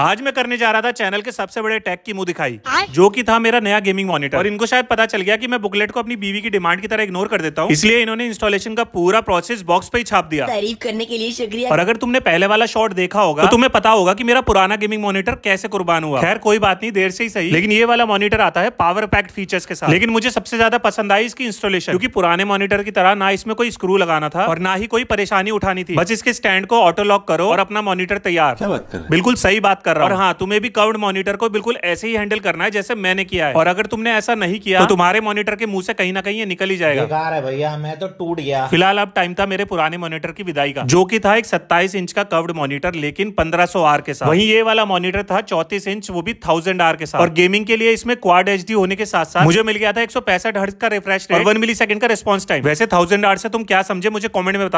आज मैं करने जा रहा था चैनल के सबसे बड़े टैग की मुंह दिखाई जो कि था मेरा नया गेमिंग मॉनिटर और इनको शायद पता चल गया कि मैं बुकलेट को अपनी बीवी की डिमांड की तरह इग्नोर कर देता हूँ इसलिए इन्होंने इंस्टॉलेशन का पूरा प्रोसेस बॉक्स पे ही छाप दिया तारीफ करने के लिए शुक्रिया और अगर तुमने पहले वाला शॉर्ट देखा होगा तो तुम्हें पता होगा की मेरा पुराना गेमिंग मॉनिटर कैसे कुर्बान हुआ खैर कोई बात नहीं देर से ही सही लेकिन ये वाला मॉनिटर आता है पावर पैक्ट फीचर्स के साथ लेकिन मुझे सबसे ज्यादा पसंद आई इसकी इंस्टॉलेशन क्योंकि पुराने मॉनिटर की तरह ना इसमें कोई स्क्रू लगाना था और ना ही कोई परेशानी उठानी थी बस इसके स्टैंड को ऑटो लॉक करो और अपना मॉनिटर तैयार बिल्कुल सही बात कर रहा हूँ हाँ तुम्हें भी कर्व्ड मॉनिटर को बिल्कुल ऐसे ही हैंडल करना है जैसे मैंने किया है और अगर तुमने ऐसा नहीं किया तो तुम्हारे मॉनिटर के मुंह से कहीं ना कहीं ये निकल ही जाएगा बेकार है भैया मैं तो टूट गया फिलहाल अब टाइम था मेरे पुराने मॉनिटर की विदाई का जो की था एक सत्ताईस इंच का कर्व्ड मॉनिटर लेकिन पंद्रह सौ आर के साथ वही ये वाला मॉनिटर था चौतीस इंच वो भी थाउजेंड आर के साथ और गेमिंग के लिए इसमें क्वाड एच होने के साथ साथ मुझे मिल गया था एक सौ पैसठ हर्ट का रिफ्रेश वन मिली सेकंड का रिस्पॉन्स टाइम वैसे थाउजेंड आर से तुम क्या समझे मुझे कॉमेंट में बता